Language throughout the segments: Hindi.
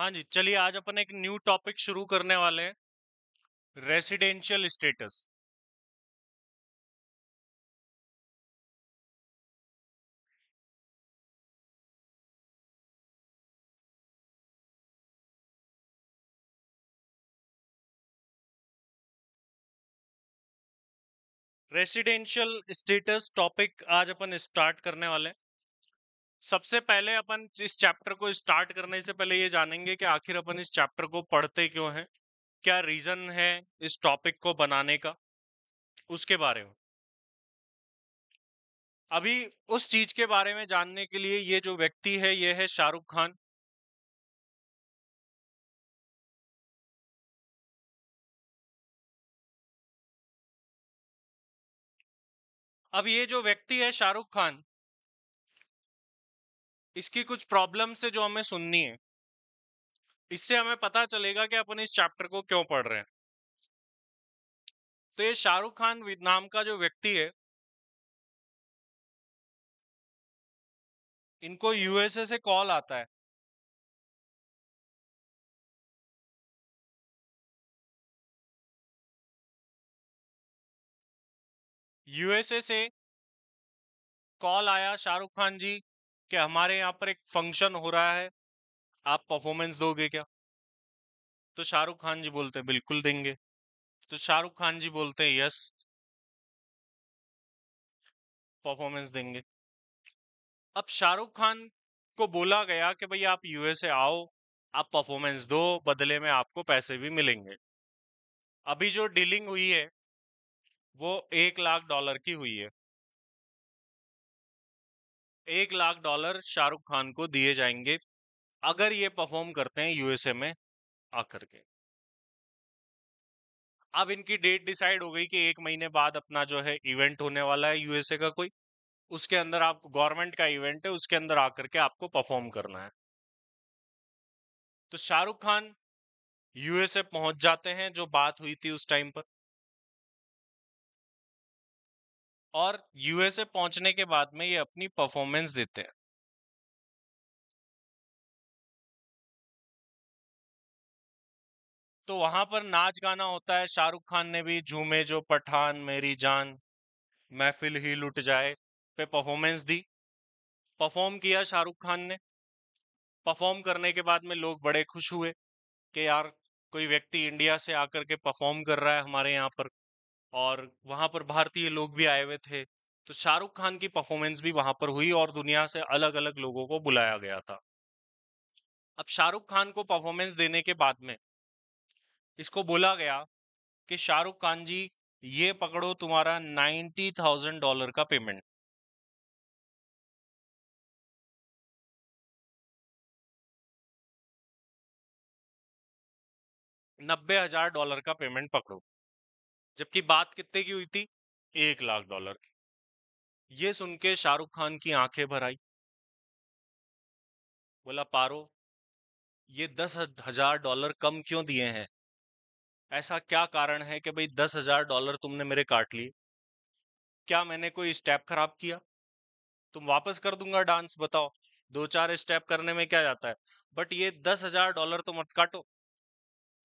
हाँ जी चलिए आज अपन एक न्यू टॉपिक शुरू करने वाले हैं residential status residential status topic आज अपन स्टार्ट करने वाले हैं सबसे पहले अपन इस चैप्टर को स्टार्ट करने से पहले ये जानेंगे कि आखिर अपन इस चैप्टर को पढ़ते क्यों हैं क्या रीजन है इस टॉपिक को बनाने का उसके बारे में अभी उस चीज के बारे में जानने के लिए ये जो व्यक्ति है ये है शाहरुख खान अब ये जो व्यक्ति है शाहरुख खान इसकी कुछ प्रॉब्लम्स है जो हमें सुननी है इससे हमें पता चलेगा कि अपन इस चैप्टर को क्यों पढ़ रहे हैं तो ये शाहरुख खान नाम का जो व्यक्ति है इनको यूएसए से कॉल आता है यूएसए से कॉल आया शाहरुख खान जी कि हमारे यहाँ पर एक फंक्शन हो रहा है आप परफॉर्मेंस दोगे क्या तो शाहरुख खान जी बोलते हैं बिल्कुल देंगे तो शाहरुख खान जी बोलते हैं यस परफॉर्मेंस देंगे अब शाहरुख खान को बोला गया कि भाई आप यूएसए आओ आप परफॉर्मेंस दो बदले में आपको पैसे भी मिलेंगे अभी जो डीलिंग हुई है वो एक लाख डॉलर की हुई है एक लाख डॉलर शाहरुख खान को दिए जाएंगे अगर ये परफॉर्म करते हैं यूएसए में आकर के अब इनकी डेट डिसाइड हो गई कि एक महीने बाद अपना जो है इवेंट होने वाला है यूएसए का कोई उसके अंदर आपको गवर्नमेंट का इवेंट है उसके अंदर आकर के आपको परफॉर्म करना है तो शाहरुख खान यूएसए पहुंच जाते हैं जो बात हुई थी उस टाइम पर और यूएसए पहुंचने के बाद में ये अपनी परफॉर्मेंस देते हैं तो वहां पर नाच गाना होता है शाहरुख खान ने भी झूमे जो पठान मेरी जान महफिल ही लुट जाए पे परफॉर्मेंस दी परफॉर्म किया शाहरुख खान ने परफॉर्म करने के बाद में लोग बड़े खुश हुए कि यार कोई व्यक्ति इंडिया से आकर के परफॉर्म कर रहा है हमारे यहाँ पर और वहां पर भारतीय लोग भी आए हुए थे तो शाहरुख खान की परफॉर्मेंस भी वहां पर हुई और दुनिया से अलग अलग लोगों को बुलाया गया था अब शाहरुख खान को परफॉर्मेंस देने के बाद में इसको बोला गया कि शाहरुख खान जी ये पकड़ो तुम्हारा नाइन्टी थाउजेंड डॉलर का पेमेंट नब्बे हजार डॉलर का पेमेंट पकड़ो जबकि बात कितने की हुई थी एक लाख डॉलर की ये सुन के शाहरुख खान की आंखें भर आई बोला पारो ये दस हजार डॉलर कम क्यों दिए हैं ऐसा क्या कारण है कि भाई दस हजार डॉलर तुमने मेरे काट लिए क्या मैंने कोई स्टेप खराब किया तुम वापस कर दूंगा डांस बताओ दो चार स्टेप करने में क्या जाता है बट ये दस हजार डॉलर तो मत काटो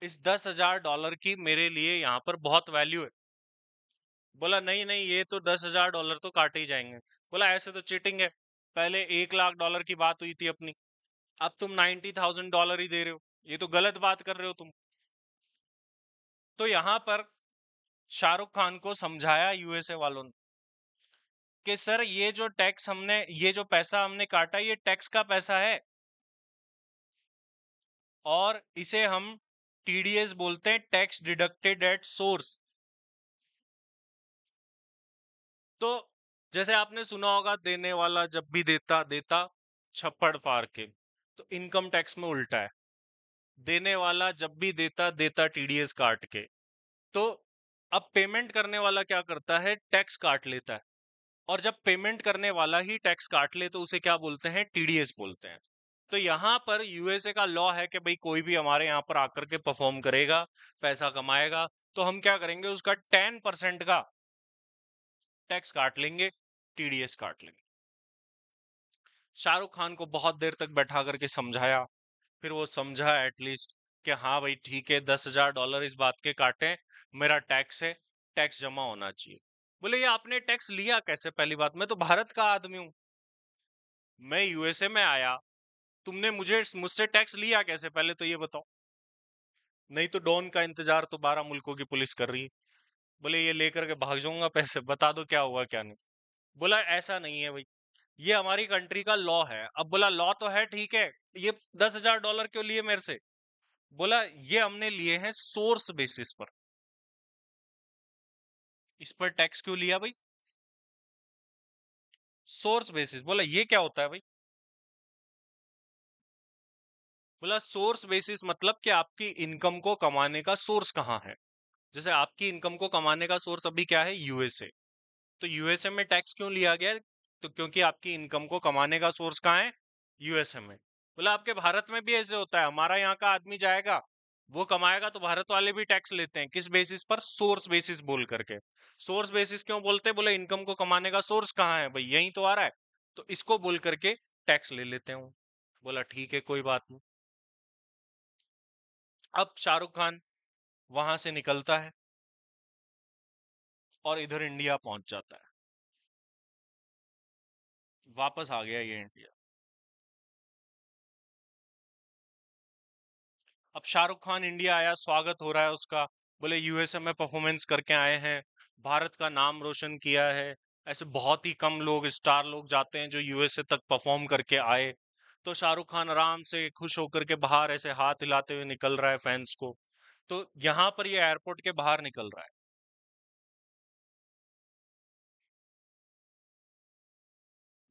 इस दस हजार डॉलर की मेरे लिए यहाँ पर बहुत वैल्यू है बोला नहीं नहीं ये तो दस हजार डॉलर तो काटे ही जाएंगे बोला ऐसे तो चीटिंग है पहले एक लाख डॉलर की बात हुई थी अपनी अब तुम नाइन्टी थाउजेंड डॉलर ही दे रहे हो ये तो गलत बात कर रहे हो तुम तो यहाँ पर शाहरुख खान को समझाया यूएसए वालों ने कि सर ये जो टैक्स हमने ये जो पैसा हमने काटा ये टैक्स का पैसा है और इसे हम टीडीएस बोलते हैं टैक्स डिडक्टेड एट सोर्स तो जैसे आपने सुना होगा देने वाला जब भी देता देता छप्पड़ फार के तो इनकम टैक्स में उल्टा है देने वाला जब भी देता देता टीडीएस काट के तो अब पेमेंट करने वाला क्या करता है टैक्स काट लेता है और जब पेमेंट करने वाला ही टैक्स काट ले तो उसे क्या बोलते हैं टीडीएस बोलते हैं तो यहाँ पर यूएसए का लॉ है कि भाई कोई भी हमारे यहाँ पर आकर के परफॉर्म करेगा पैसा कमाएगा तो हम क्या करेंगे उसका टेन परसेंट का टैक्स काट लेंगे टीडीएस काट लेंगे शाहरुख खान को बहुत देर तक बैठा करके समझाया फिर वो समझा एटलीस्ट कि हाँ भाई ठीक है दस हजार डॉलर इस बात के काटे मेरा टैक्स है टैक्स जमा होना चाहिए बोले ये आपने टैक्स लिया कैसे पहली बात मैं तो भारत का आदमी हूं मैं यूएसए में आया तुमने मुझे मुझसे टैक्स लिया कैसे पहले तो ये बताओ नहीं तो डॉन का इंतजार तो बारह मुल्कों की पुलिस कर रही है बोले ये लेकर के भाग जाऊंगा पैसे बता दो क्या हुआ क्या नहीं बोला ऐसा नहीं है भाई ये हमारी कंट्री का लॉ है अब बोला लॉ तो है ठीक है ये दस हजार डॉलर क्यों लिए मेरे से बोला ये हमने लिए हैं सोर्स बेसिस पर इस पर टैक्स क्यों लिया भाई सोर्स बेसिस बोला ये क्या होता है भाई बोला सोर्स बेसिस मतलब कि आपकी इनकम को कमाने का सोर्स कहाँ है जैसे आपकी इनकम को कमाने का सोर्स अभी क्या है यूएसए तो यूएसए में टैक्स क्यों लिया गया तो क्योंकि आपकी इनकम को कमाने का सोर्स कहाँ है यूएसए में बोला आपके भारत में भी ऐसे होता है हमारा यहाँ का आदमी जाएगा वो कमाएगा तो भारत वाले भी टैक्स लेते हैं किस बेसिस पर सोर्स बेसिस बोल करके सोर्स बेसिस क्यों बोलते बोले इनकम को कमाने का सोर्स कहाँ है भाई यही तो आ रहा है तो इसको बोल करके टैक्स ले लेते हूँ बोला ठीक है कोई बात नहीं अब शाहरुख खान वहां से निकलता है और इधर इंडिया पहुंच जाता है वापस आ गया ये इंडिया अब शाहरुख खान इंडिया आया स्वागत हो रहा है उसका बोले यूएसए में परफॉर्मेंस करके आए हैं भारत का नाम रोशन किया है ऐसे बहुत ही कम लोग स्टार लोग जाते हैं जो यूएसए तक परफॉर्म करके आए तो शाहरुख खान आराम से खुश होकर के बाहर ऐसे हाथ हिलाते हुए निकल रहा है फैंस को तो यहां पर ये एयरपोर्ट के बाहर निकल रहा है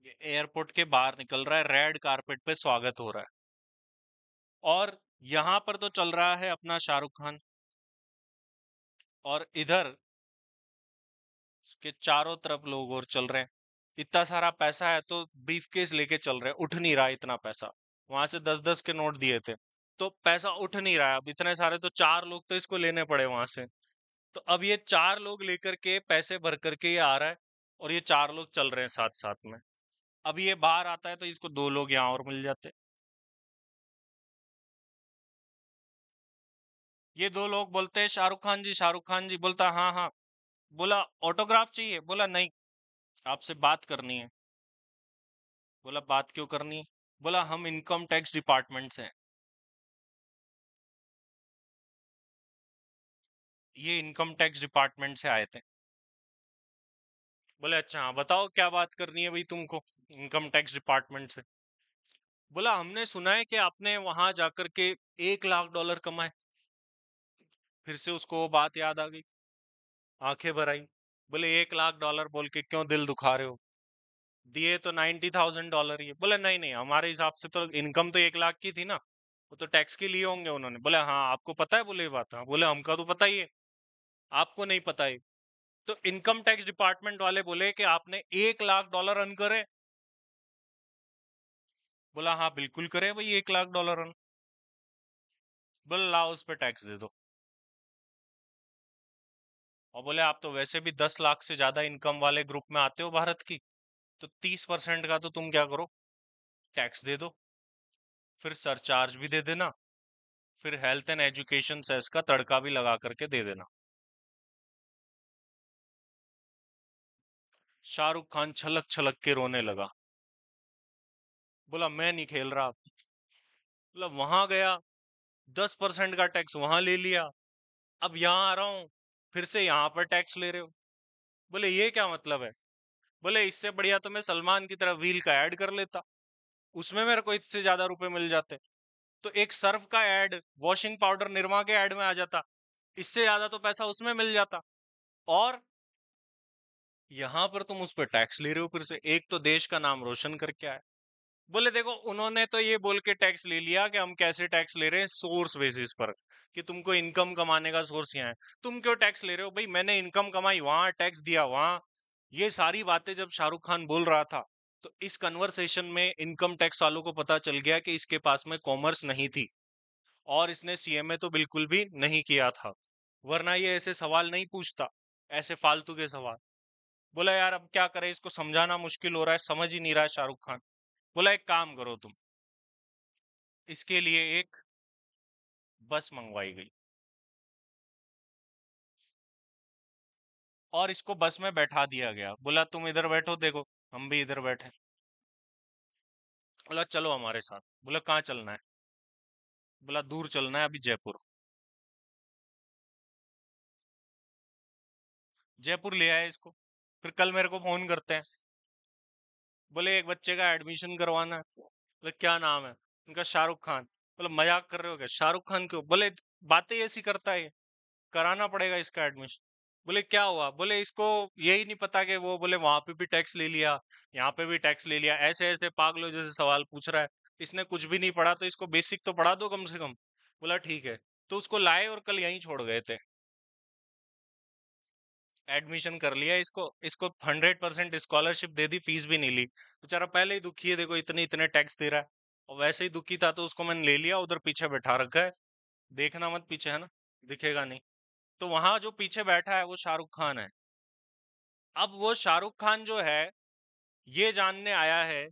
ये एयरपोर्ट के बाहर निकल रहा है रेड कारपेट पे स्वागत हो रहा है और यहां पर तो चल रहा है अपना शाहरुख खान और इधर उसके चारों तरफ लोग और चल रहे हैं इतना सारा पैसा है तो ब्रीफ केस लेके चल रहे उठ नहीं रहा इतना पैसा वहां से दस दस के नोट दिए थे तो पैसा उठ नहीं रहा अब इतने सारे तो चार लोग तो इसको लेने पड़े वहां से तो अब ये चार लोग लेकर के पैसे भर करके ये आ रहा है और ये चार लोग चल रहे हैं साथ साथ में अब ये बाहर आता है तो इसको दो लोग यहाँ और मिल जाते ये दो लोग बोलते हैं शाहरुख खान जी शाहरुख खान जी बोलता हाँ हाँ बोला ऑटोग्राफ चाहिए बोला नहीं आपसे बात करनी है बोला बात क्यों करनी है बोला हम इनकम टैक्स डिपार्टमेंट से हैं ये इनकम टैक्स डिपार्टमेंट से आए थे बोले अच्छा हाँ बताओ क्या बात करनी है भाई तुमको इनकम टैक्स डिपार्टमेंट से बोला हमने सुना है कि आपने वहां जाकर के एक लाख डॉलर कमाए फिर से उसको वो बात याद आ गई आंखें भराई बोले एक लाख डॉलर बोल के क्यों दिल दुखा रहे हो दिए तो नाइन्टी थाउजेंड डॉलर ये बोले नहीं नहीं हमारे हिसाब से तो इनकम तो एक लाख की थी ना वो तो टैक्स के लिए होंगे उन्होंने बोले हाँ आपको पता है बोले ये बात हाँ बोले हमका तो पता ही है आपको नहीं पता ही तो इनकम टैक्स डिपार्टमेंट वाले बोले कि आपने एक लाख डॉलर अर्न करे बोला हाँ बिल्कुल करे भाई एक लाख डॉलर अर्न बोले लाओ उस पर टैक्स दे दो और बोले आप तो वैसे भी दस लाख से ज्यादा इनकम वाले ग्रुप में आते हो भारत की तो तीस परसेंट का तो तुम क्या करो टैक्स दे दो फिर सरचार्ज भी दे देना फिर हेल्थ एंड एजुकेशन सेस का तड़का भी लगा करके दे देना शाहरुख खान छलक छलक के रोने लगा बोला मैं नहीं खेल रहा बोला वहां गया दस परसेंट का टैक्स वहां ले लिया अब यहां आ रहा हूं फिर से यहाँ पर टैक्स ले रहे हो बोले ये क्या मतलब है बोले इससे बढ़िया तो मैं सलमान की तरह व्हील का ऐड कर लेता उसमें मेरे को इससे ज्यादा रुपए मिल जाते तो एक सर्फ का ऐड वॉशिंग पाउडर निर्मा के ऐड में आ जाता इससे ज्यादा तो पैसा उसमें मिल जाता और यहां पर तुम उस पर टैक्स ले रहे हो फिर से एक तो देश का नाम रोशन करके आए बोले देखो उन्होंने तो ये बोल के टैक्स ले लिया कि हम कैसे टैक्स ले रहे हैं सोर्स बेसिस पर कि तुमको इनकम कमाने का सोर्स यहाँ है तुम क्यों टैक्स ले रहे हो भाई मैंने इनकम कमाई वहां टैक्स दिया वहां ये सारी बातें जब शाहरुख खान बोल रहा था तो इस कन्वर्सेशन में इनकम टैक्स वालों को पता चल गया कि इसके पास में कॉमर्स नहीं थी और इसने सीएमए तो बिल्कुल भी नहीं किया था वरना ये ऐसे सवाल नहीं पूछता ऐसे फालतू के सवाल बोला यार अब क्या करे इसको समझाना मुश्किल हो रहा है समझ ही नहीं रहा है शाहरुख खान बोला एक काम करो तुम इसके लिए एक बस मंगवाई गई और इसको बस में बैठा दिया गया बोला तुम इधर बैठो देखो हम भी इधर बैठे बोला चलो हमारे साथ बोला कहाँ चलना है बोला दूर चलना है अभी जयपुर जयपुर ले आए इसको फिर कल मेरे को फोन करते हैं बोले एक बच्चे का एडमिशन करवाना है बोले क्या नाम है उनका शाहरुख खान बोले मतलब मजाक कर रहे हो क्या शाहरुख खान क्यों बोले बातें ऐसी करता है कराना पड़ेगा इसका एडमिशन बोले क्या हुआ बोले इसको यही नहीं पता कि वो बोले वहां पे भी टैक्स ले लिया यहाँ पे भी टैक्स ले लिया ऐसे ऐसे पागलों जैसे सवाल पूछ रहा है इसने कुछ भी नहीं पढ़ा तो इसको बेसिक तो पढ़ा दो कम से कम बोला ठीक है तो उसको लाए और कल यहीं छोड़ गए थे एडमिशन कर लिया इसको इसको हंड्रेड परसेंट स्कॉलरशिप दे दी फीस भी नहीं ली बेचारा पहले ही दुखी है देखो इतने इतने टैक्स दे रहा है और वैसे ही दुखी था तो उसको मैंने ले लिया उधर पीछे बैठा रखा है देखना मत पीछे है ना दिखेगा नहीं तो वहां जो पीछे बैठा है वो शाहरुख खान है अब वो शाहरुख खान जो है ये जानने आया है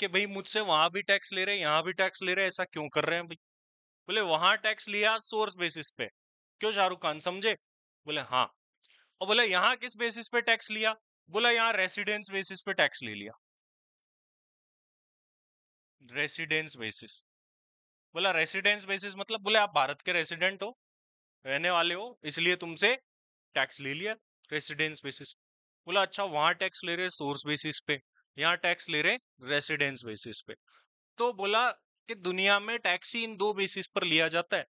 कि भाई मुझसे वहां भी टैक्स ले रहे हैं यहाँ भी टैक्स ले रहे हैं ऐसा क्यों कर रहे हैं भाई बोले वहां टैक्स लिया सोर्स बेसिस पे क्यों शाहरुख खान समझे बोले हाँ और बोला यहाँ किस बेसिस पे टैक्स लिया बोला यहाँ रेसिडेंस बेसिस पे टैक्स ले लिया रेसिडेंस बेसिस बोला रेसिडेंस बेसिस मतलब बोले आप भारत के रेसिडेंट हो रहने वाले हो इसलिए तुमसे टैक्स ले लिया रेसिडेंस बेसिस बोला अच्छा वहां टैक्स ले रहे सोर्स बेसिस पे यहाँ टैक्स ले रहे रेसिडेंस बेसिस पे तो बोला कि दुनिया में टैक्स ही इन दो बेसिस पर लिया जाता है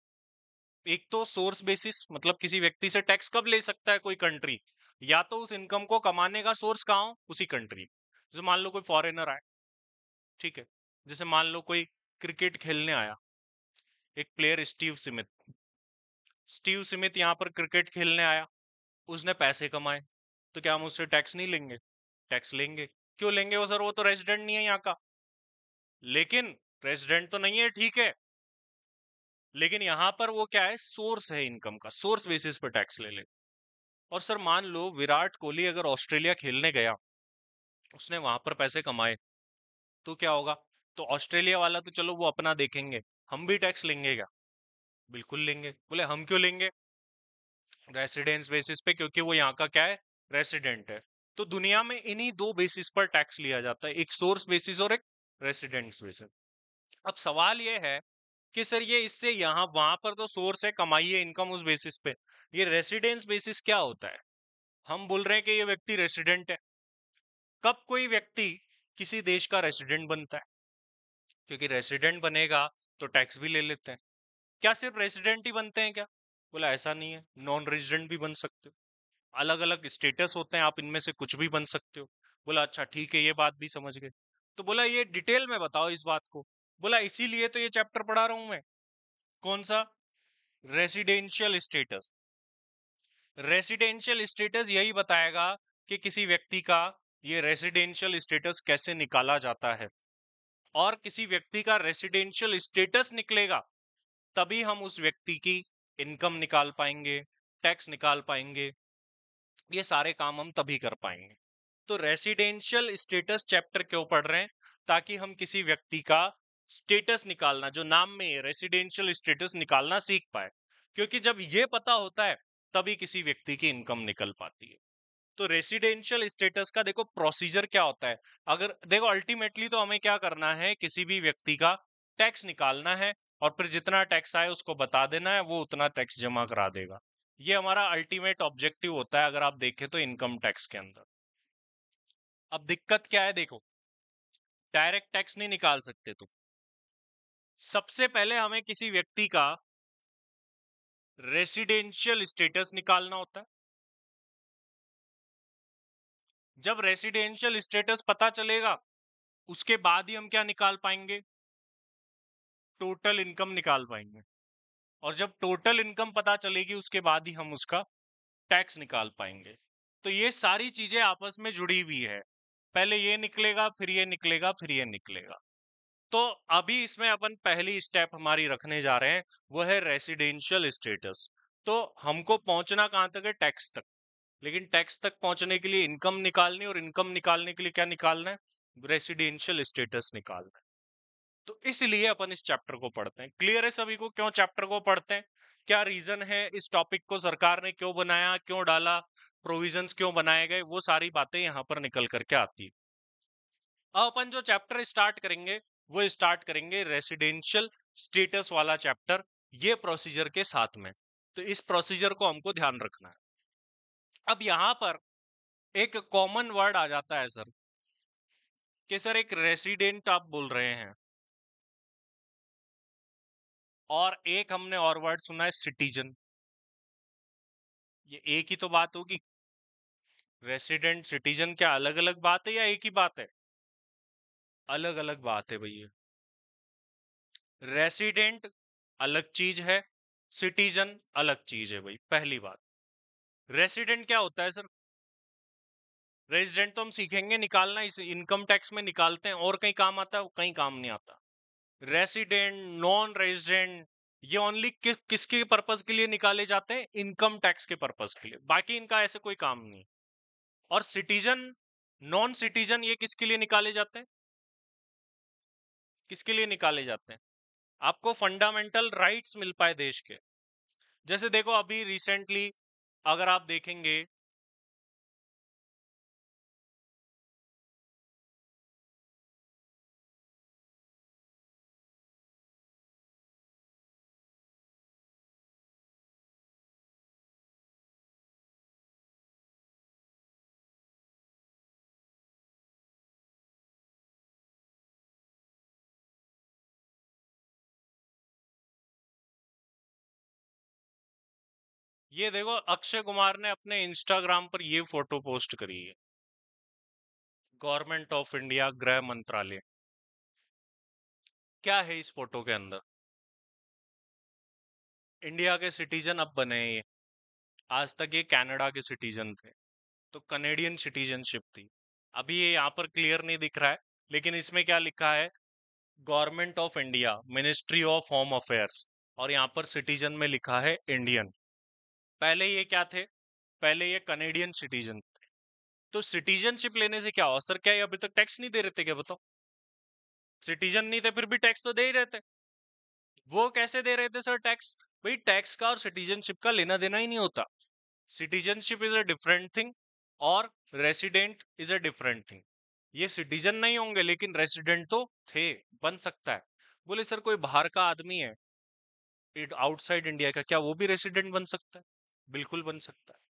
एक तो सोर्स बेसिस मतलब किसी व्यक्ति से टैक्स कब ले सकता है कोई कंट्री या तो उस इनकम को कमाने का सोर्स कहाँ हो उसी कंट्री जैसे मान लो कोई फॉरेनर आए ठीक है जैसे मान लो कोई क्रिकेट खेलने आया एक प्लेयर स्टीव सिमित स्टीव सिमित यहाँ पर क्रिकेट खेलने आया उसने पैसे कमाए तो क्या हम उससे टैक्स नहीं लेंगे टैक्स लेंगे क्यों लेंगे वो सर वो तो रेजिडेंट नहीं है यहाँ का लेकिन रेजिडेंट तो नहीं है ठीक है लेकिन यहाँ पर वो क्या है सोर्स है इनकम का सोर्स बेसिस पर टैक्स ले ले और सर मान लो विराट कोहली अगर ऑस्ट्रेलिया खेलने गया उसने वहां पर पैसे कमाए तो क्या होगा तो ऑस्ट्रेलिया वाला तो चलो वो अपना देखेंगे हम भी टैक्स लेंगे क्या बिल्कुल लेंगे बोले हम क्यों लेंगे रेसिडेंस बेसिस पे क्योंकि वो यहाँ का क्या है रेसिडेंट है तो दुनिया में इन्हीं दो बेसिस पर टैक्स लिया जाता है एक सोर्स बेसिस और एक रेसिडेंट बेसिस अब सवाल यह है कि सर ये इससे यहाँ वहां पर तो सोर्स है कमाई है इनकम उस बेसिस पे ये रेसिडेंस बेसिस क्या होता है हम बोल रहे हैं कि ये व्यक्ति रेसिडेंट है कब कोई व्यक्ति किसी देश का रेसिडेंट बनता है क्योंकि रेसिडेंट बनेगा तो टैक्स भी ले लेते हैं क्या सिर्फ रेसिडेंट ही बनते हैं क्या बोला ऐसा नहीं है नॉन रेजिडेंट भी बन सकते हो अलग अलग स्टेटस होते हैं आप इनमें से कुछ भी बन सकते हो बोला अच्छा ठीक है ये बात भी समझ गए तो बोला ये डिटेल में बताओ इस बात को बोला इसीलिए तो ये चैप्टर पढ़ा रहा हूं मैं कौन सा रेसिडेंशियल स्टेटस रेसिडेंशियल स्टेटस यही बताएगा कि किसी व्यक्ति का ये रेसिडेंशियल स्टेटस कैसे निकाला जाता है और किसी व्यक्ति का रेसिडेंशियल स्टेटस निकलेगा तभी हम उस व्यक्ति की इनकम निकाल पाएंगे टैक्स निकाल पाएंगे ये सारे काम हम तभी कर पाएंगे तो रेसिडेंशियल स्टेटस चैप्टर क्यों पढ़ रहे हैं ताकि हम किसी व्यक्ति का स्टेटस निकालना जो नाम में रेसिडेंशियल स्टेटस निकालना सीख पाए क्योंकि जब ये पता होता है तभी किसी व्यक्ति की इनकम निकल पाती है तो रेसिडेंशियल स्टेटस का देखो प्रोसीजर क्या होता है अगर देखो अल्टीमेटली तो हमें क्या करना है किसी भी व्यक्ति का टैक्स निकालना है और फिर जितना टैक्स आए उसको बता देना है वो उतना टैक्स जमा करा देगा ये हमारा अल्टीमेट ऑब्जेक्टिव होता है अगर आप देखें तो इनकम टैक्स के अंदर अब दिक्कत क्या है देखो डायरेक्ट टैक्स नहीं निकाल सकते तुम सबसे पहले हमें किसी व्यक्ति का रेसिडेंशियल स्टेटस निकालना होता है जब रेसिडेंशियल स्टेटस पता चलेगा उसके बाद ही हम क्या निकाल पाएंगे टोटल इनकम निकाल पाएंगे और जब टोटल इनकम पता चलेगी उसके बाद ही हम उसका टैक्स निकाल पाएंगे तो ये सारी चीजें आपस में जुड़ी हुई है पहले ये निकलेगा फिर ये निकलेगा फिर ये निकलेगा तो अभी इसमें अपन पहली स्टेप हमारी रखने जा रहे हैं वो है रेसिडेंशियल स्टेटस तो हमको पहुंचना कहां तक है टैक्स तक लेकिन टैक्स तक पहुंचने के लिए इनकम निकालनी और इनकम निकालने के लिए क्या निकालना है रेसिडेंशियल स्टेटस निकालना है तो इसलिए अपन इस चैप्टर को पढ़ते हैं क्लियर है सभी को क्यों चैप्टर को पढ़ते हैं क्या रीजन है इस टॉपिक को सरकार ने क्यों बनाया क्यों डाला प्रोविजंस क्यों बनाए गए वो सारी बातें यहाँ पर निकल करके आती है अब अपन जो चैप्टर स्टार्ट करेंगे वो स्टार्ट करेंगे रेसिडेंशियल स्टेटस वाला चैप्टर ये प्रोसीजर के साथ में तो इस प्रोसीजर को हमको ध्यान रखना है अब यहां पर एक कॉमन वर्ड आ जाता है सर कि सर एक रेसिडेंट आप बोल रहे हैं और एक हमने और वर्ड सुना है सिटीजन ये एक ही तो बात होगी रेसिडेंट सिटीजन क्या अलग अलग बात है या एक ही बात है अलग अलग बात है भैया रेसिडेंट अलग चीज है सिटीजन अलग चीज है भाई पहली बात रेसिडेंट क्या होता है सर रेजिडेंट तो हम सीखेंगे निकालना इस इनकम टैक्स में निकालते हैं और कहीं काम आता है कहीं काम नहीं आता रेसिडेंट नॉन रेजिडेंट ये ओनली कि, किसके पर्पज के लिए निकाले जाते हैं इनकम टैक्स के पर्पज के लिए बाकी इनका ऐसे कोई काम नहीं और सिटीजन नॉन सिटीजन ये किसके लिए निकाले जाते हैं किसके लिए निकाले जाते हैं आपको फंडामेंटल राइट्स मिल पाए देश के जैसे देखो अभी रिसेंटली अगर आप देखेंगे ये देखो अक्षय कुमार ने अपने इंस्टाग्राम पर ये फोटो पोस्ट करी है गवर्नमेंट ऑफ इंडिया गृह मंत्रालय क्या है इस फोटो के अंदर इंडिया के सिटीजन अब बने ये आज तक ये कनाडा के सिटीजन थे तो कनेडियन सिटीजनशिप थी अभी ये यहाँ पर क्लियर नहीं दिख रहा है लेकिन इसमें क्या लिखा है government of India ministry of home affairs और यहाँ पर सिटीजन में लिखा है इंडियन पहले ये क्या थे पहले ये कनेडियन सिटीजन थे तो सिटीजनशिप लेने से क्या हो सर क्या ये अभी तक टैक्स नहीं दे रहे थे क्या बताओ सिटीजन नहीं थे फिर भी टैक्स तो दे ही रहे थे वो कैसे दे रहे थे सर टैक्स भाई टैक्स का और सिटीजनशिप का लेना देना ही नहीं होता citizenship is a different thing और resident is a different thing ये सिटीजन नहीं होंगे लेकिन रेसिडेंट तो थे बन सकता है बोले सर कोई बाहर का आदमी है आउटसाइड इंडिया का क्या वो भी रेसिडेंट बन सकता है बिल्कुल बन सकता है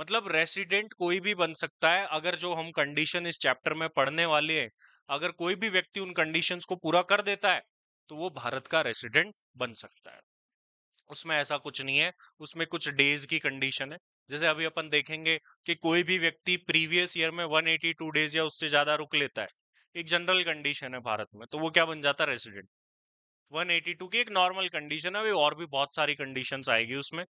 मतलब रेसिडेंट कोई भी बन सकता है अगर जो हम कंडीशन इस चैप्टर में पढ़ने वाले हैं अगर कोई भी व्यक्ति उन कंडीशंस को पूरा कर देता है तो वो भारत का रेसिडेंट बन सकता है उसमें ऐसा कुछ नहीं है उसमें कुछ डेज की कंडीशन है जैसे अभी अपन देखेंगे कि कोई भी व्यक्ति प्रीवियस ईयर में 182 डेज या उससे ज्यादा रुक लेता है एक जनरल कंडीशन है भारत में तो वो क्या बन जाता है रेसिडेंट 182 की एक नॉर्मल कंडीशन है अभी और भी बहुत सारी कंडीशंस आएगी उसमें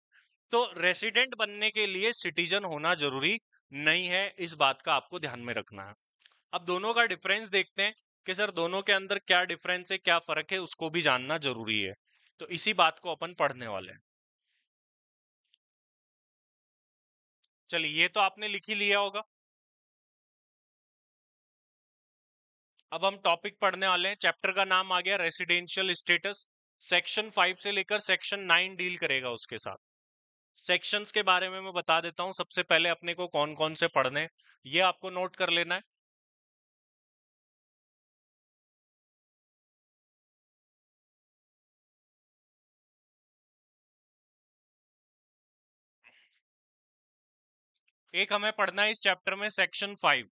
तो रेसिडेंट बनने के लिए सिटीजन होना जरूरी नहीं है इस बात का आपको ध्यान में रखना है अब दोनों का डिफरेंस देखते हैं कि सर दोनों के अंदर क्या डिफरेंस है क्या फर्क है उसको भी जानना जरूरी है तो इसी बात को अपन पढ़ने वाले हैं चलिए ये तो आपने लिख ही लिया होगा अब हम टॉपिक पढ़ने वाले हैं चैप्टर का नाम आ गया रेसिडेंशियल स्टेटस सेक्शन फाइव से लेकर सेक्शन नाइन डील करेगा उसके साथ सेक्शंस के बारे में मैं बता देता हूं सबसे पहले अपने को कौन कौन से पढ़ने ये आपको नोट कर लेना है एक हमें पढ़ना है इस चैप्टर में सेक्शन फाइव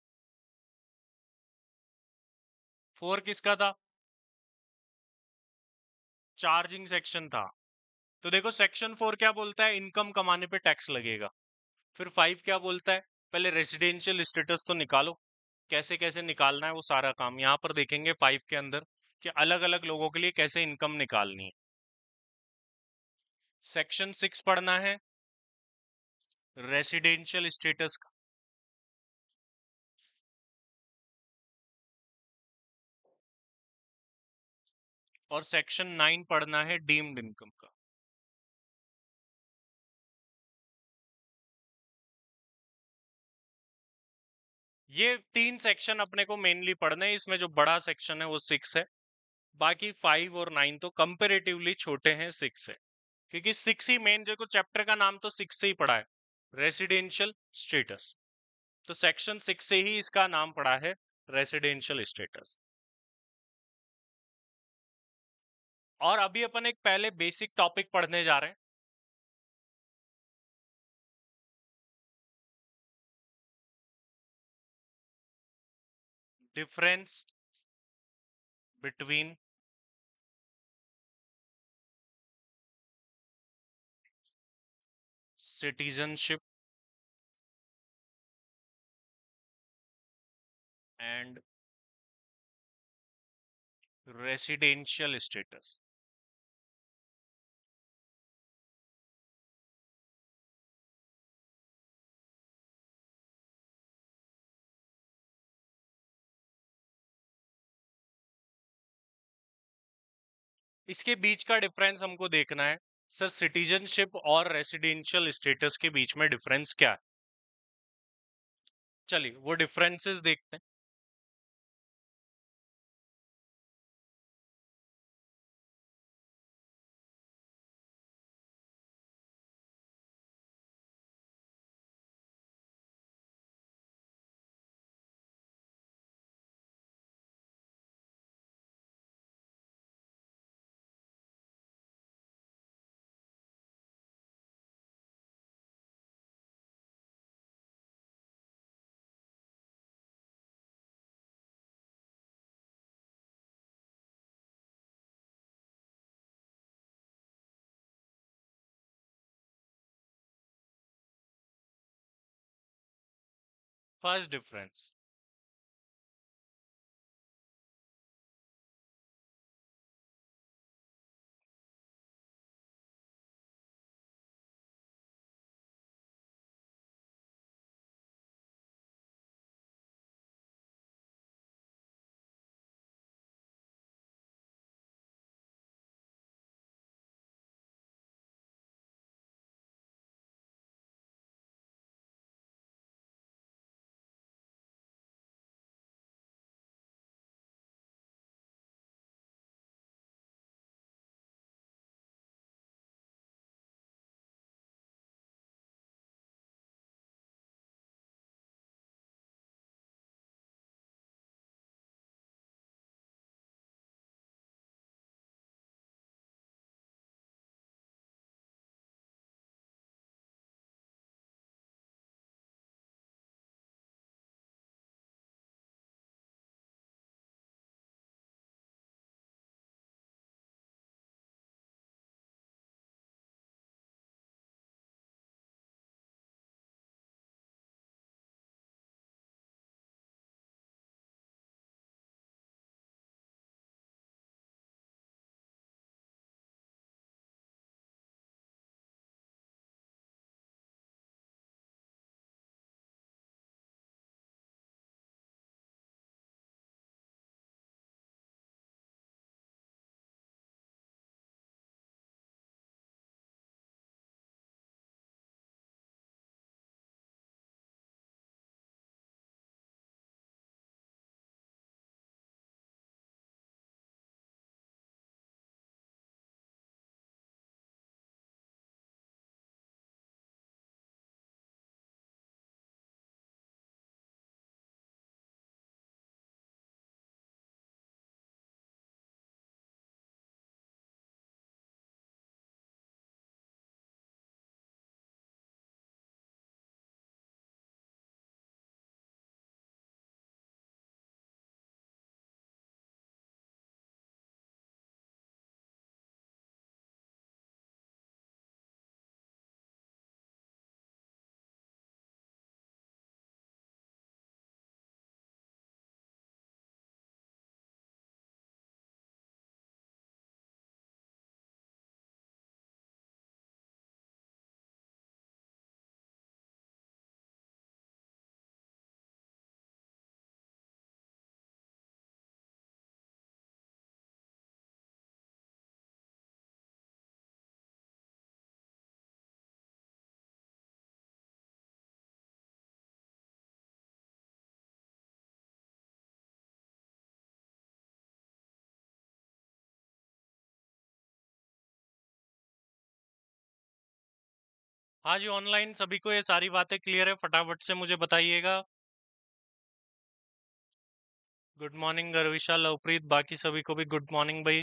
फोर किसका था चार्जिंग सेक्शन था तो देखो सेक्शन फोर क्या बोलता है इनकम कमाने पे टैक्स लगेगा फिर फाइव क्या बोलता है पहले रेजिडेंशियल स्टेटस तो निकालो कैसे कैसे निकालना है वो सारा काम यहाँ पर देखेंगे फाइव के अंदर कि अलग अलग लोगों के लिए कैसे इनकम निकालनी है सेक्शन सिक्स पढ़ना है रेसिडेंशियल स्टेटस का और सेक्शन नाइन पढ़ना है डीम्ड इनकम का ये तीन सेक्शन अपने को मेनली पढ़ने हैं इसमें जो बड़ा सेक्शन है वो सिक्स है बाकी फाइव और नाइन तो कंपेरेटिवली छोटे हैं सिक्स है क्योंकि सिक्स ही मेन जो चैप्टर का नाम तो सिक्स से ही पड़ा है रेसिडेंशियल स्टेटस तो सेक्शन सिक्स से ही इसका नाम पड़ा है रेसिडेंशियल स्टेटस और अभी अपन एक पहले बेसिक टॉपिक पढ़ने जा रहे हैं difference between citizenship and residential status इसके बीच का डिफरेंस हमको देखना है सर सिटीजनशिप और रेसिडेंशियल स्टेटस के बीच में डिफरेंस क्या है चलिए वो डिफरेंसेस देखते हैं first difference हाँ जी, ऑनलाइन सभी को ये सारी बातें क्लियर है, फटाफट से मुझे बताइएगा। गुड मॉर्निंग, गर्विशा, लवप्रीत, बाकी सभी को भी गुड मॉर्निंग भाई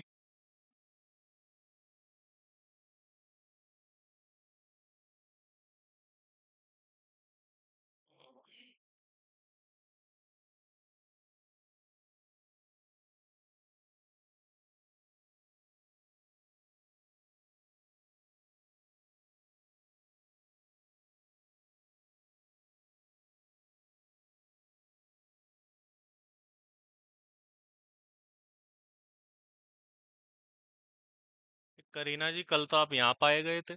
करीना जी कल तो आप यहाँ पाए गए थे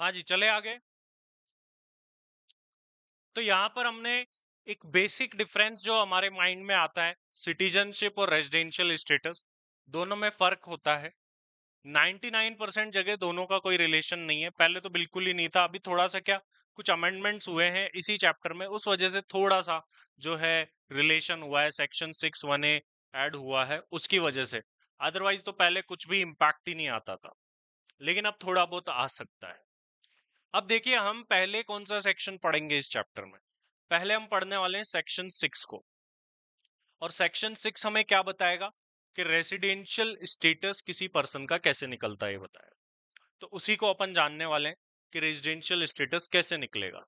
हाँ जी चले आगे तो यहाँ पर हमने एक बेसिक डिफरेंस जो हमारे माइंड में आता है सिटीजनशिप और रेजिडेंशियल स्टेटस दोनों में फर्क होता है 99 परसेंट जगह दोनों का कोई रिलेशन नहीं है पहले तो बिल्कुल ही नहीं था अभी थोड़ा सा क्या कुछ अमेंडमेंट्स हुए हैं इसी चैप्टर में उस वजह से थोड़ा सा जो है रिलेशन हुआ है सेक्शन सिक्स वन एड हुआ है उसकी वजह से अदरवाइज तो पहले कुछ भी इम्पैक्ट ही नहीं आता था लेकिन अब थोड़ा बहुत आ सकता है अब देखिए हम पहले कौन सा सेक्शन पढ़ेंगे इस चैप्टर में पहले हम पढ़ने वाले हैं सेक्शन सिक्स को और सेक्शन सिक्स हमें क्या बताएगा कि रेसिडेंशियल स्टेटस किसी पर्सन का कैसे निकलता है बताएगा तो उसी को अपन जानने वाले हैं कि रेजिडेंशियल स्टेटस कैसे निकलेगा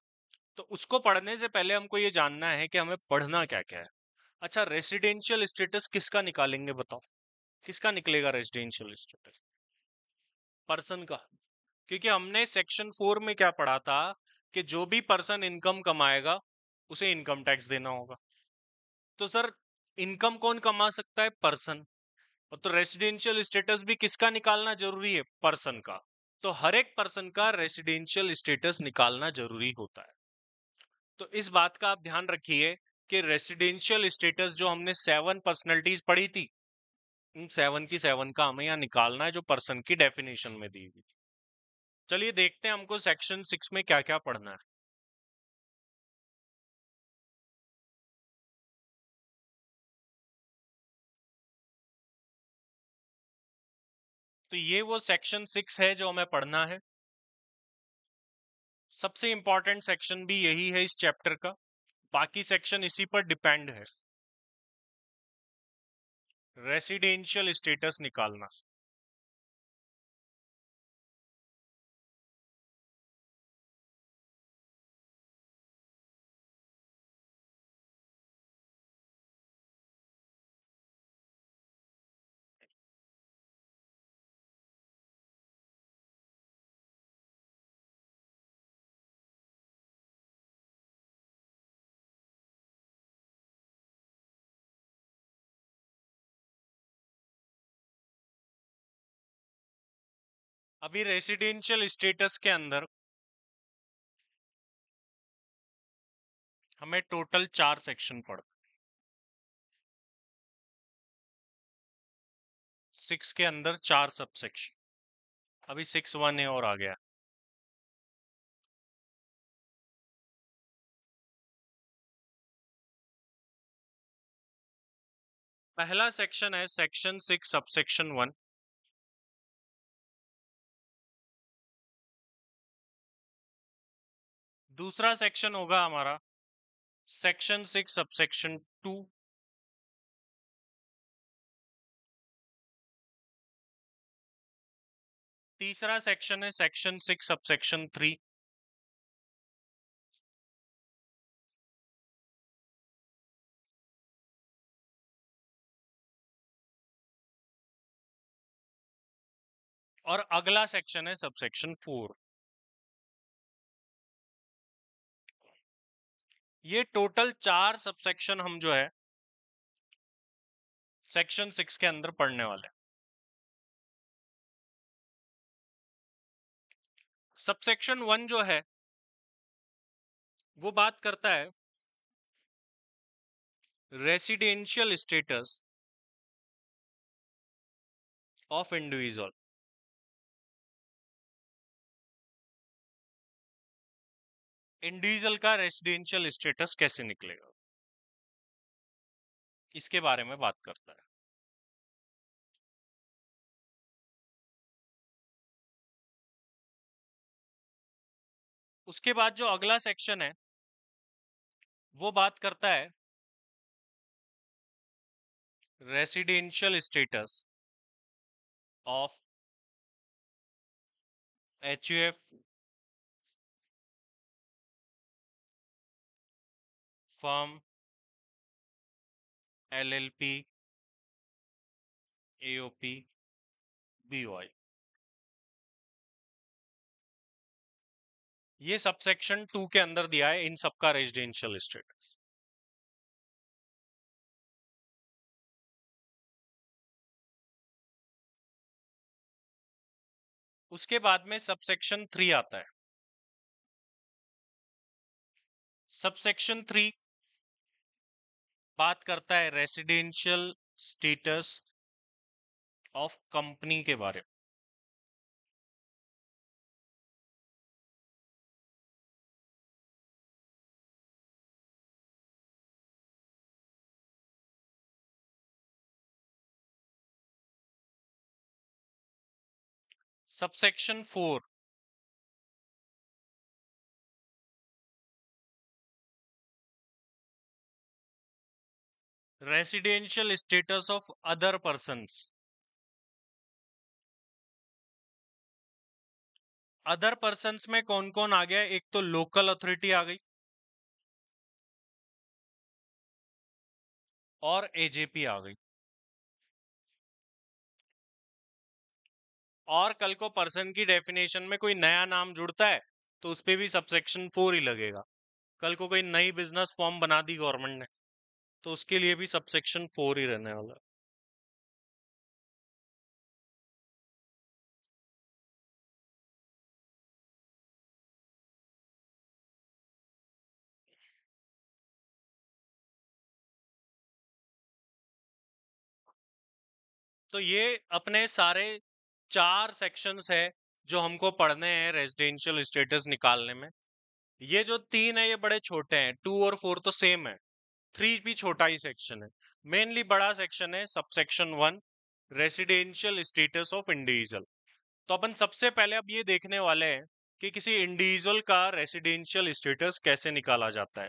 तो उसको पढ़ने से पहले हमको ये जानना है कि हमें पढ़ना क्या क्या है अच्छा रेसिडेंशियल स्टेटस किसका निकालेंगे बताओ किसका निकलेगा रेजिडेंशियल स्टेटस पर्सन का क्योंकि हमने सेक्शन फोर में क्या पढ़ा था कि जो भी पर्सन इनकम कमाएगा उसे इनकम टैक्स देना होगा तो सर इनकम कौन कमा सकता है पर्सन और तो रेसिडेंशियल स्टेटस भी किसका निकालना जरूरी है पर्सन का तो हर एक पर्सन का रेसिडेंशियल स्टेटस निकालना जरूरी होता है तो इस बात का आप ध्यान रखिए कि रेसिडेंशियल स्टेटस जो हमने सेवन पर्सनैलिटीज पढ़ी थी सेवन की सेवन का हमें यहाँ निकालना है जो पर्सन की डेफिनेशन में दी हुई थी चलिए देखते हैं हमको सेक्शन सिक्स में क्या क्या पढ़ना है तो ये वो सेक्शन सिक्स है जो हमें पढ़ना है सबसे इंपॉर्टेंट सेक्शन भी यही है इस चैप्टर का बाकी सेक्शन इसी पर डिपेंड है रेसिडेंशियल स्टेटस निकालना अभी रेसिडेंशियल स्टेटस के अंदर हमें टोटल चार सेक्शन पड़ते सिक्स के अंदर चार सब सेक्शन अभी सिक्स वन है और आ गया पहला सेक्शन है सेक्शन सिक्स सबसेक्शन वन दूसरा सेक्शन होगा हमारा सेक्शन सिक्स सेक्शन टू तीसरा सेक्शन है सेक्शन सिक्स सेक्शन थ्री और अगला सेक्शन है सबसेक्शन फोर ये टोटल चार सबसेक्शन हम जो है सेक्शन सिक्स के अंदर पढ़ने वाले सबसेक्शन वन जो है वो बात करता है residential status of individual individual का रेसिडेंशियल स्टेटस कैसे निकलेगा इसके बारे में बात करता है उसके बाद जो अगला सेक्शन है वो बात करता है residential status of H U F firm P AOP BOI ये सबसेक्शन टू के अंदर दिया है इन सबका रेजिडेंशियल स्टेटस उसके बाद में सबसेक्शन थ्री आता है सबसेक्शन थ्री बात करता है रेसिडेंशियल स्टेटस ऑफ कंपनी के बारे में subsection four residential status of other persons other person में कौन कौन आ गया एक तो लोकल अथॉरिटी आ गई और एजेपी आ गई और कल को पर्सन की डेफिनेशन में कोई नया नाम जुड़ता है तो उस पर भी सबसेक्शन फोर ही लगेगा कल को कोई नई बिजनेस फॉर्म बना दी गवर्नमेंट ने तो उसके लिए भी सबसेक्शन फोर ही रहने वाला तो ये अपने सारे चार सेक्शंस है जो हमको पढ़ने हैं रेजिडेंशियल स्टेटस निकालने में ये जो तीन है ये बड़े छोटे हैं टू और फोर तो सेम है थ्री भी छोटा ही सेक्शन है मेनली बड़ा सेक्शन है subsection one residential status of individual तो अपन सबसे पहले अब ये देखने वाले हैं कि किसी इंडिविजुअल का रेसिडेंशियल स्टेटस कैसे निकाला जाता है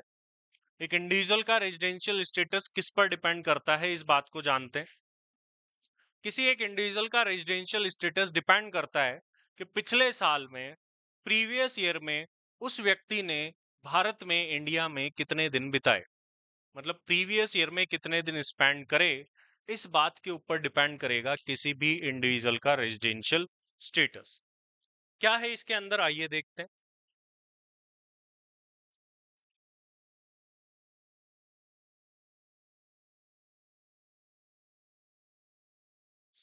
एक इंडिविजुअल का रेजिडेंशियल स्टेटस किस पर डिपेंड करता है इस बात को जानते हैं किसी एक इंडिविजुअल का रेजिडेंशियल स्टेटस डिपेंड करता है कि पिछले साल में प्रीवियस ईयर में उस व्यक्ति ने भारत में इंडिया में कितने दिन बिताए मतलब प्रीवियस ईयर में कितने दिन स्पेंड करे इस बात के ऊपर डिपेंड करेगा किसी भी इंडिविजुअल का रेजिडेंशियल स्टेटस क्या है इसके अंदर आइए देखते हैं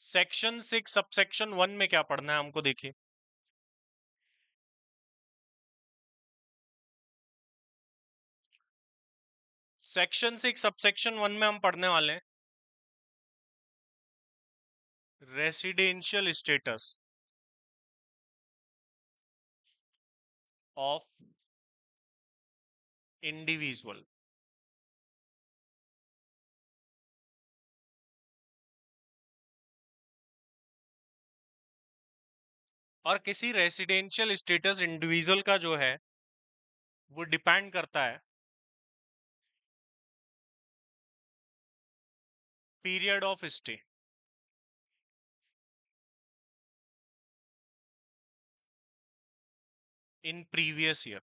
सेक्शन सिक्स सबसेक्शन वन में क्या पढ़ना है हमको देखिए सेक्शन सिक्स सेक्शन वन में हम पढ़ने वाले हैं रेसिडेंशियल स्टेटस ऑफ इंडिविजुअल और किसी रेसिडेंशियल स्टेटस इंडिविजुअल का जो है वो डिपेंड करता है period of stay in previous year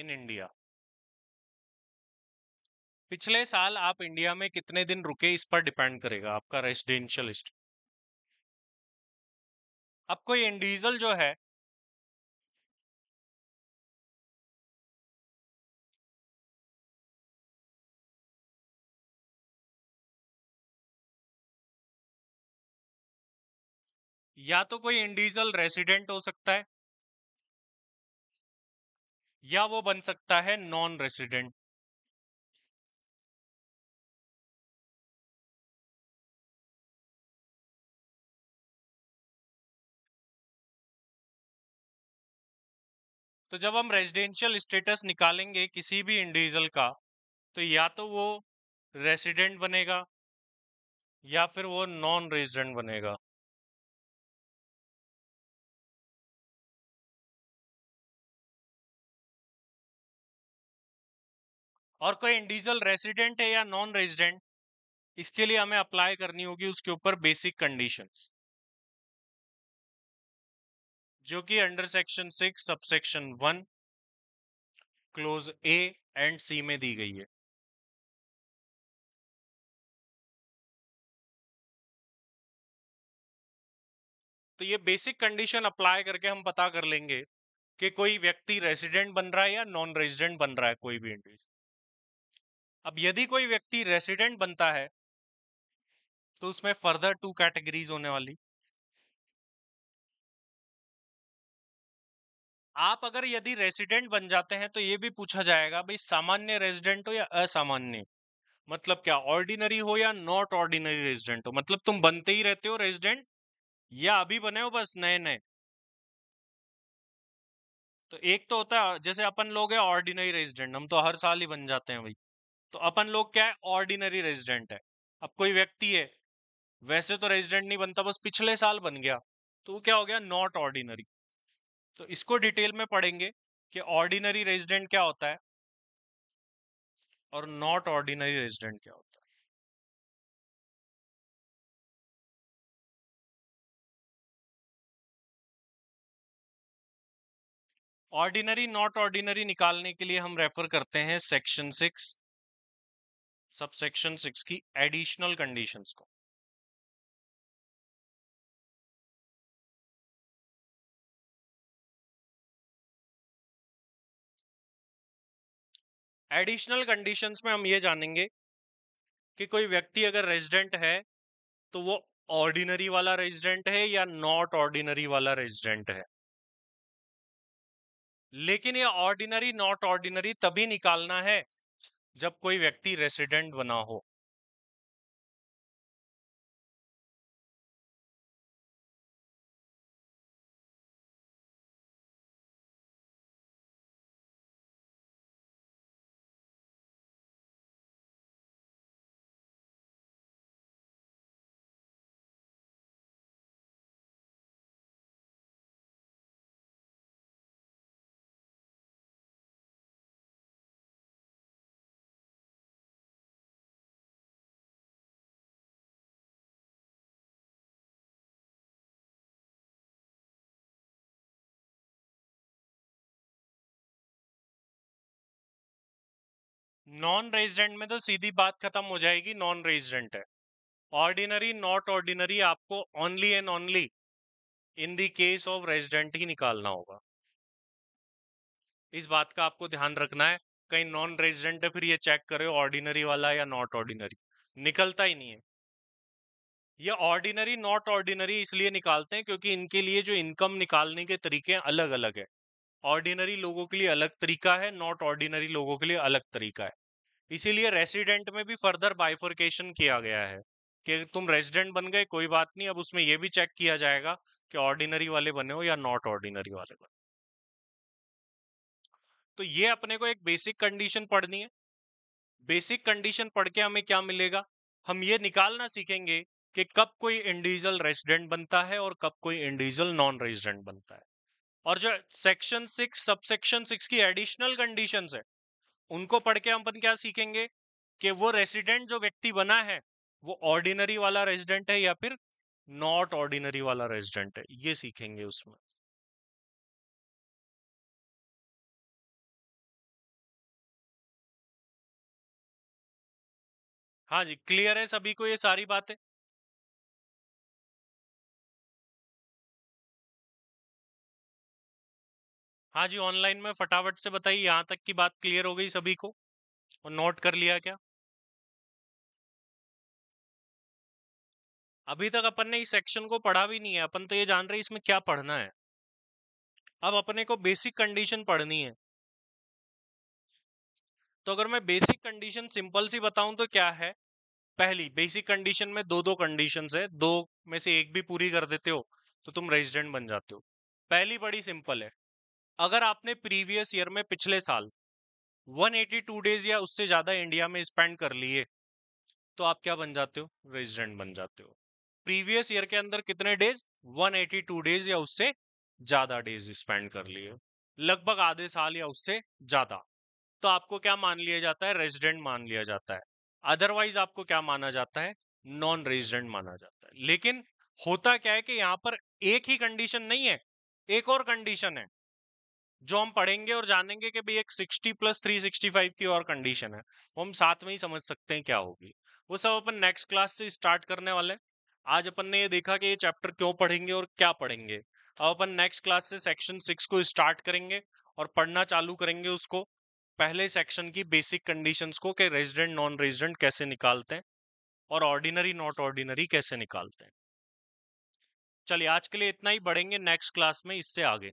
in India पिछले साल आप इंडिया में कितने दिन रुके इस पर डिपेंड करेगा आपका रेसिडेंशियल हिस्ट्री आपको ये इंडिविजुअल जो है या तो कोई इंडिविजुअल रेसिडेंट हो सकता है या वो बन सकता है नॉन रेसिडेंट तो जब हम रेजिडेंशियल स्टेटस निकालेंगे किसी भी इंडिविजुअल का तो या तो वो रेसिडेंट बनेगा या फिर वो नॉन रेजिडेंट बनेगा और कोई इंडिविजुअल रेसिडेंट है या नॉन रेजिडेंट इसके लिए हमें अप्लाई करनी होगी उसके ऊपर बेसिक कंडीशन जो कि under section six subsection one clause A and C में दी गई है तो ये बेसिक कंडीशन अप्लाई करके हम पता कर लेंगे कि कोई व्यक्ति रेसिडेंट बन रहा है या नॉन रेजिडेंट बन रहा है कोई भी इंडिविजुअल अब यदि कोई व्यक्ति रेसिडेंट बनता है तो उसमें फर्दर टू कैटेगरीज होने वाली आप अगर यदि रेसिडेंट बन जाते हैं तो ये भी पूछा जाएगा भाई सामान्य रेजिडेंट हो या असामान्य मतलब क्या ऑर्डिनरी हो या नॉट ऑर्डिनरी रेजिडेंट हो मतलब तुम बनते ही रहते हो रेजिडेंट या अभी बने हो बस नए नए तो एक तो होता है जैसे अपन लोग है ऑर्डिनरी रेजिडेंट हम तो हर साल ही बन जाते हैं भाई तो अपन लोग क्या है ऑर्डिनरी रेजिडेंट है अब कोई व्यक्ति है वैसे तो रेजिडेंट नहीं बनता बस पिछले साल बन गया तो वो क्या हो गया नॉट ऑर्डिनरी तो इसको डिटेल में पढ़ेंगे कि ऑर्डिनरी रेजिडेंट क्या होता है और नॉट ऑर्डिनरी रेजिडेंट क्या होता है ऑर्डिनरी नॉट ऑर्डिनरी निकालने के लिए हम रेफर करते हैं सेक्शन सिक्स सबसेक्शन सिक्स की एडिशनल कंडीशंस को एडिशनल कंडीशंस में हम ये जानेंगे कि कोई व्यक्ति अगर रेजिडेंट है तो वो ऑर्डिनरी वाला रेजिडेंट है या नॉट ऑर्डिनरी वाला रेजिडेंट है लेकिन ये ऑर्डिनरी नॉट ऑर्डिनरी तभी निकालना है जब कोई व्यक्ति रेसिडेंट बना हो नॉन रेजिडेंट में तो सीधी बात खत्म हो जाएगी नॉन रेजिडेंट है ऑर्डिनरी नॉट ऑर्डिनरी आपको only and only in the case of resident ही निकालना होगा इस बात का आपको ध्यान रखना है कहीं नॉन रेजिडेंट है फिर ये चेक करे ऑर्डिनरी वाला या नॉट ऑर्डिनरी निकलता ही नहीं है ये ऑर्डिनरी नॉट ऑर्डिनरी इसलिए निकालते हैं क्योंकि इनके लिए जो इनकम निकालने के तरीके अलग अलग है ऑर्डिनरी लोगों के लिए अलग तरीका है नॉट ऑर्डिनरी लोगों के लिए अलग तरीका है इसीलिए रेसिडेंट में भी फर्दर बाइफोर्केशन किया गया है कि तुम रेजिडेंट बन गए कोई बात नहीं अब उसमें यह भी चेक किया जाएगा कि ऑर्डिनरी वाले बने हो या नॉट ऑर्डिनरी वाले बने तो ये अपने को एक बेसिक कंडीशन पढ़नी है बेसिक कंडीशन पढ़ के हमें क्या मिलेगा हम ये निकालना सीखेंगे कि कब कोई इंडिविजुअल रेजिडेंट बनता है और कब कोई इंडिविजुअल नॉन रेजिडेंट बनता है और जो सेक्शन सिक्स सबसेक्शन सिक्स की एडिशनल कंडीशन है उनको पढ़ के हम अपन क्या सीखेंगे कि वो रेसिडेंट जो व्यक्ति बना है वो ऑर्डिनरी वाला रेजिडेंट है या फिर नॉट ऑर्डिनरी वाला रेजिडेंट है ये सीखेंगे उसमें हाँ जी क्लियर है सभी को ये सारी बातें हाँ जी ऑनलाइन में फटाफट से बताइए यहाँ तक की बात क्लियर हो गई सभी को और नोट कर लिया क्या अभी तक अपन ने इस सेक्शन को पढ़ा भी नहीं है अपन तो ये जान रहे इसमें क्या पढ़ना है अब अपने को बेसिक कंडीशन पढ़नी है तो अगर मैं बेसिक कंडीशन सिंपल सी बताऊं तो क्या है पहली बेसिक कंडीशन में दो दो कंडीशन है दो में से एक भी पूरी कर देते हो तो तुम रेजिडेंट बन जाते हो पहली बड़ी सिंपल है अगर आपने प्रीवियस ईयर में पिछले साल 182 डेज या उससे ज़्यादा इंडिया में स्पेंड कर लिए तो आप क्या बन जाते हो रेजिडेंट बन जाते हो प्रीवियस ईयर के अंदर कितने डेज 182 डेज या उससे ज़्यादा डेज स्पेंड कर लिए लगभग आधे साल या उससे ज़्यादा तो आपको क्या मान लिया जाता है रेजिडेंट मान लिया जाता है अदरवाइज आपको क्या माना जाता है नॉन रेजिडेंट माना जाता है लेकिन होता क्या है कि यहाँ पर एक ही कंडीशन नहीं है एक और कंडीशन है जो हम पढ़ेंगे और जानेंगे कि भाई एक 60 प्लस 365 की और कंडीशन है वो हम साथ में ही समझ सकते हैं क्या होगी वो सब अपन नेक्स्ट क्लास से स्टार्ट करने वाले हैं आज अपन ने ये देखा कि ये चैप्टर क्यों पढ़ेंगे और क्या पढ़ेंगे अब अपन नेक्स्ट क्लास से सेक्शन सिक्स को स्टार्ट करेंगे और पढ़ना चालू करेंगे उसको पहले सेक्शन की बेसिक कंडीशन को कि रेजिडेंट नॉन रेजिडेंट कैसे निकालते हैं और ऑर्डिनरी नॉट ऑर्डिनरी कैसे निकालते हैं चलिए आज के लिए इतना ही बढ़ेंगे नेक्स्ट क्लास में इससे आगे